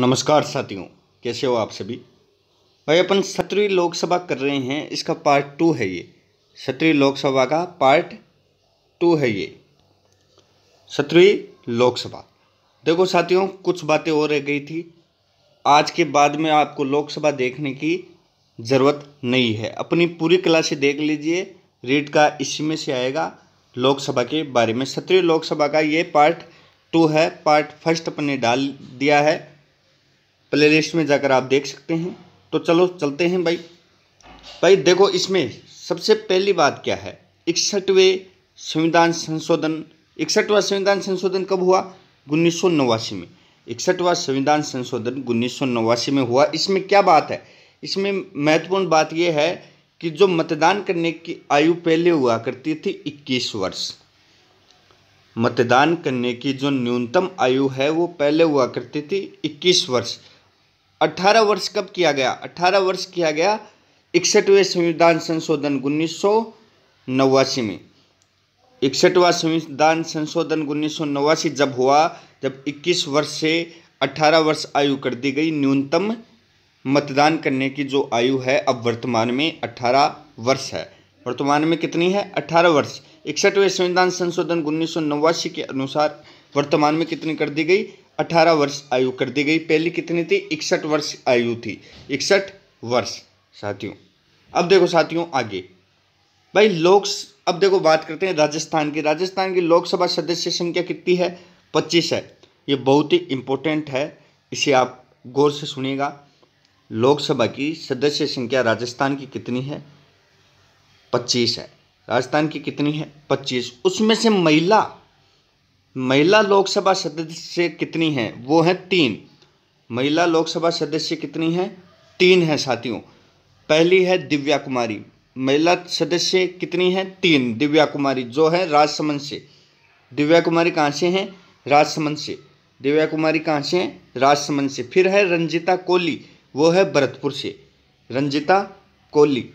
नमस्कार साथियों कैसे हो आप सभी भाई अपन सत्रहवीं लोकसभा कर रहे हैं इसका पार्ट टू है ये सत्रहवीं लोकसभा का पार्ट टू है ये सत्रहवीं लोकसभा देखो साथियों कुछ बातें और रह गई थी आज के बाद में आपको लोकसभा देखने की ज़रूरत नहीं है अपनी पूरी क्लासे देख लीजिए रीट का इसी में से आएगा लोकसभा के बारे में सत्रहवीं लोकसभा का ये पार्ट टू है पार्ट फर्स्ट अपन ने डाल दिया है प्लेलिस्ट में जाकर आप देख सकते हैं तो चलो चलते हैं भाई भाई देखो इसमें सबसे पहली बात क्या है इकसठवें संविधान संशोधन इकसठवा संविधान संशोधन कब हुआ उन्नीस में इकसठवा संविधान संशोधन उन्नीस में हुआ इसमें क्या बात है इसमें महत्वपूर्ण बात यह है कि जो मतदान करने की आयु पहले हुआ करती थी 21 वर्ष मतदान करने की जो न्यूनतम आयु है वो पहले हुआ करती थी 21 वर्ष अठारह वर्ष कब किया गया अठारह वर्ष किया गया इकसठवें संविधान संशोधन उन्नीस सौ नवासी में इकसठवा संविधान संशोधन उन्नीस सौ नवासी जब हुआ जब 21 वर्ष से 18 वर्ष आयु कर दी गई न्यूनतम मतदान करने की जो आयु है अब वर्तमान में 18 वर्ष है वर्तमान में कितनी है 18 वर्ष इकसठवें संविधान संशोधन उन्नीस के अनुसार वर्तमान में कितनी कर दी गई 18 वर्ष आयु कर दी गई पहली कितनी थी इकसठ वर्ष आयु थी इकसठ वर्ष साथियों अब देखो साथियों आगे भाई लोक अब देखो बात करते हैं राजस्थान की राजस्थान की लोकसभा सदस्य संख्या कितनी है पच्चीस है ये बहुत ही इंपॉर्टेंट है इसे आप गौर से सुनिएगा लोकसभा की सदस्य संख्या राजस्थान की कितनी है पच्चीस है राजस्थान की कितनी है पच्चीस उसमें से महिला महिला लोकसभा सदस्य कितनी हैं वो हैं तीन महिला लोकसभा सदस्य कितनी हैं तीन हैं साथियों पहली है दिव्या कुमारी महिला सदस्य कितनी हैं तीन दिव्या कुमारी जो है राजसमंद से दिव्या कुमारी कहाँ से हैं राजसमंद से दिव्या कुमारी कहाँ से हैं राजसमंद से फिर है रंजिता कोहली वो है भरतपुर से रंजिता कोहली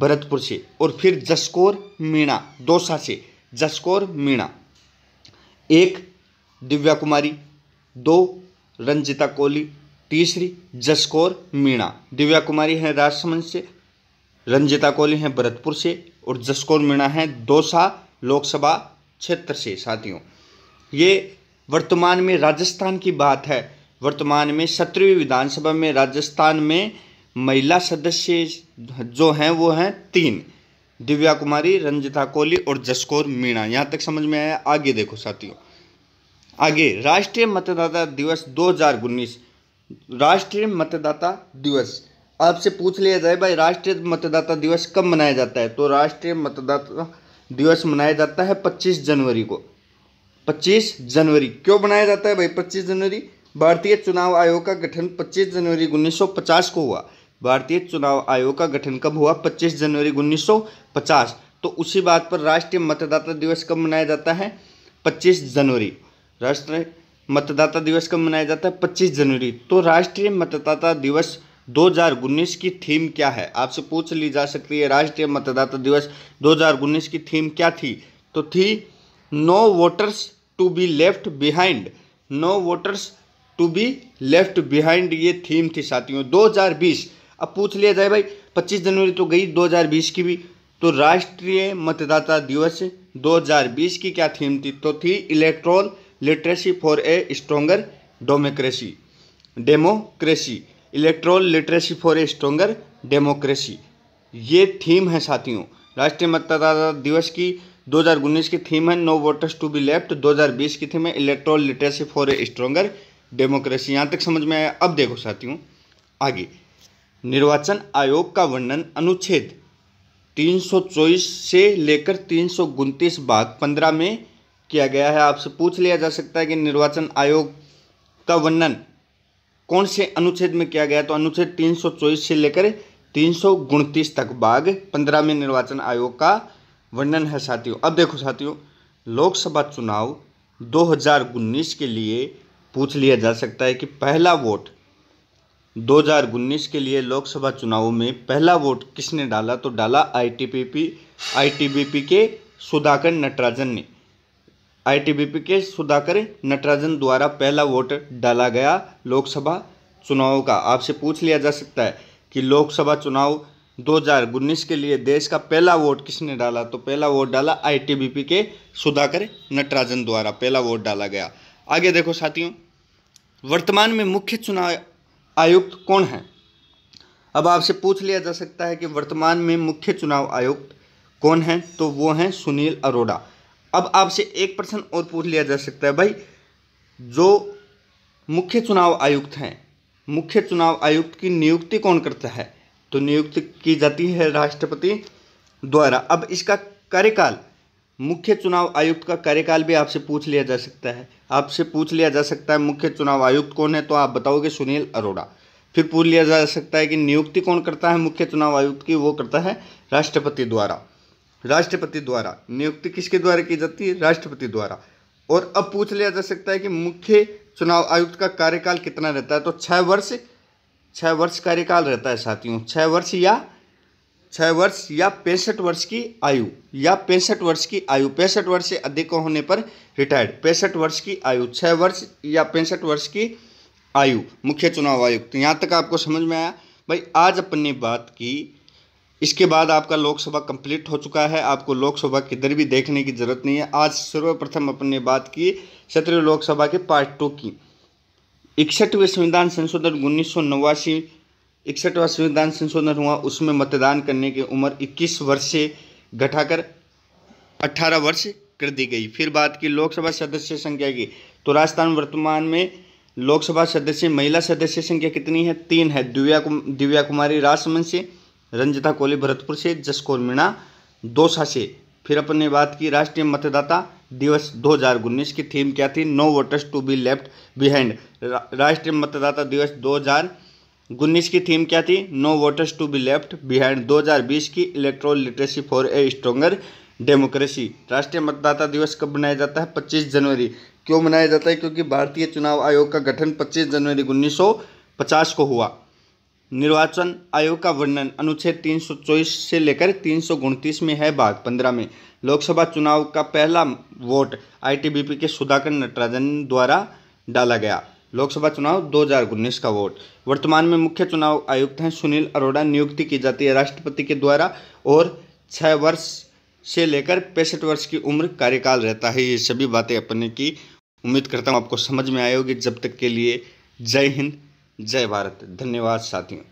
भरतपुर से और फिर जसकोर मीणा दोसा से जसकोर मीणा एक दिव्या कुमारी दो रंजिता कोहली तीसरी जसकौर मीणा दिव्या कुमारी हैं राजसमंद से रंजिता कोहली हैं भरतपुर से और जसकौर मीणा हैं दौसा लोकसभा क्षेत्र से साथियों ये वर्तमान में राजस्थान की बात है वर्तमान में सत्रहवीं विधानसभा में राजस्थान में महिला सदस्य जो हैं वो हैं तीन दिव्या कुमारी रंजिता कोहली और जसकोर मीणा यहाँ तक समझ में आया आगे देखो साथियों आगे राष्ट्रीय मतदाता दिवस 2019 राष्ट्रीय मतदाता दिवस आपसे पूछ लिया जाए भाई राष्ट्रीय मतदाता दिवस कब मनाया जाता है तो राष्ट्रीय मतदाता दिवस मनाया जाता है 25 जनवरी को 25 जनवरी क्यों मनाया जाता है भाई 25 जनवरी भारतीय चुनाव आयोग का गठन 25 जनवरी 1950 को हुआ भारतीय चुनाव आयोग का गठन कब हुआ 25 जनवरी पचास तो उसी बात पर राष्ट्रीय मतदाता दिवस कब मनाया जाता है पच्चीस जनवरी राष्ट्रीय मतदाता दिवस कब मनाया जाता है पच्चीस जनवरी तो राष्ट्रीय मतदाता दिवस 2019 की थीम क्या है आपसे पूछ ली जा सकती है राष्ट्रीय मतदाता दिवस 2019 की थीम क्या थी तो थी no voters to be left behind no voters to be left behind ये थीम थी साथियों 2020 अब पूछ लिया जाए भाई 25 जनवरी तो गई 2020 की भी तो राष्ट्रीय मतदाता दिवस 2020 की क्या थीम थी तो थी electoral literacy for a stronger democracy democracy electoral literacy for a stronger democracy ये थीम है साथियों राष्ट्रीय मतदाता दिवस की 2019 की थीम है no voters to be left 2020 की थीम है electoral literacy for a stronger democracy यहाँ तक समझ में आया अब देखो साथियों आगे निर्वाचन आयोग का वर्णन अनुच्छेद तीन सौ चौबीस से लेकर तीन सौ उनतीस भाग पंद्रह में किया गया है आपसे पूछ लिया जा सकता है कि निर्वाचन आयोग का वर्णन कौन से अनुच्छेद में किया गया तो अनुच्छेद तीन सौ चौबीस से लेकर तीन सौ तक बाघ पंद्रह में निर्वाचन आयोग का वर्णन है साथियों अब देखो साथियों लोकसभा चुनाव दो के लिए पूछ लिया जा सकता है कि पहला वोट 2019 के लिए लोकसभा चुनाव में पहला वोट किसने डाला तो डाला आईटीबीपी आईटीबीपी के सुधाकर नटराजन ने आईटीबीपी के सुधाकर नटराजन द्वारा पहला वोट डाला गया लोकसभा चुनाव का आपसे पूछ लिया जा सकता है कि लोकसभा चुनाव 2019 के लिए देश का पहला वोट किसने डाला तो पहला वोट डाला आईटीबीपी के सुधाकर नटराजन द्वारा पहला वोट डाला गया आगे देखो साथियों वर्तमान में मुख्य चुनाव आयुक्त कौन है अब आपसे पूछ लिया जा सकता है कि वर्तमान में मुख्य चुनाव आयुक्त कौन है तो वो हैं सुनील अरोड़ा अब आपसे एक प्रश्न और पूछ लिया जा सकता है भाई जो मुख्य चुनाव आयुक्त हैं मुख्य चुनाव आयुक्त की नियुक्ति कौन करता है तो नियुक्ति की जाती है राष्ट्रपति द्वारा अब इसका कार्यकाल मुख्य चुनाव आयुक्त का कार्यकाल भी आपसे पूछ लिया जा सकता है आपसे पूछ लिया जा सकता है मुख्य चुनाव आयुक्त कौन है तो आप बताओगे सुनील अरोड़ा फिर पूछ लिया जा सकता है कि नियुक्ति कौन करता है मुख्य चुनाव आयुक्त की वो करता है राष्ट्रपति द्वारा राष्ट्रपति द्वारा नियुक्ति किसके द्वारा की जाती है राष्ट्रपति द्वारा और अब पूछ लिया जा सकता है कि मुख्य चुनाव आयुक्त का कार्यकाल कितना रहता है तो छः वर्ष छः वर्ष कार्यकाल रहता है साथियों छः वर्ष या छः वर्ष या पैंसठ वर्ष की आयु या पैंसठ वर्ष की आयु पैंसठ वर्ष से अधिक होने पर रिटायर्ड पैंसठ वर्ष की आयु छः वर्ष या पैंसठ वर्ष की आयु मुख्य चुनाव आयुक्त यहाँ तक आपको समझ में आया भाई आज अपन ने बात की इसके बाद आपका लोकसभा कंप्लीट हो चुका है आपको लोकसभा किधर भी देखने की ज़रूरत नहीं है आज सर्वप्रथम अपन ने बात की सत्रह लोकसभा के पार्ट टू की इकसठवें संविधान संशोधन उन्नीस सौ नवासी इकसठवा संविधान संशोधन हुआ उसमें मतदान करने की उम्र 21 वर्ष से घटाकर 18 वर्ष कर दी गई फिर बात की लोकसभा सदस्य संख्या की तो राजस्थान वर्तमान में लोकसभा सदस्य महिला सदस्य संख्या कितनी है तीन है दिव्या कुम, दिव्या कुमारी राजसमंद से रंजिता कोहली भरतपुर से जसकोर मीणा दोसा से फिर अपन ने बात की राष्ट्रीय मतदाता दिवस दो हजार उन्नीस की थीम क्या थी no voters to be left behind राष्ट्रीय मतदाता दिवस दो हजार उन्नीस की थीम क्या थी no voters to be left behind 2020 की electoral literacy for a stronger democracy राष्ट्रीय मतदाता दिवस कब मनाया जाता है 25 जनवरी क्यों मनाया जाता है क्योंकि भारतीय चुनाव आयोग का गठन 25 जनवरी 1950 को हुआ निर्वाचन आयोग का वर्णन अनुच्छेद 324 से लेकर तीन में है भाग पंद्रह में लोकसभा चुनाव का पहला वोट आईटीबीपी के सुधाकर नटराजन द्वारा डाला गया लोकसभा चुनाव दो का वोट वर्तमान में मुख्य चुनाव आयुक्त हैं सुनील अरोड़ा नियुक्ति की जाती है राष्ट्रपति के द्वारा और छः वर्ष से लेकर पैंसठ वर्ष की उम्र कार्यकाल रहता है ये सभी बातें अपने की उम्मीद करता हूँ आपको समझ में आए होगी जब तक के लिए जय हिंद जय भारत धन्यवाद साथियों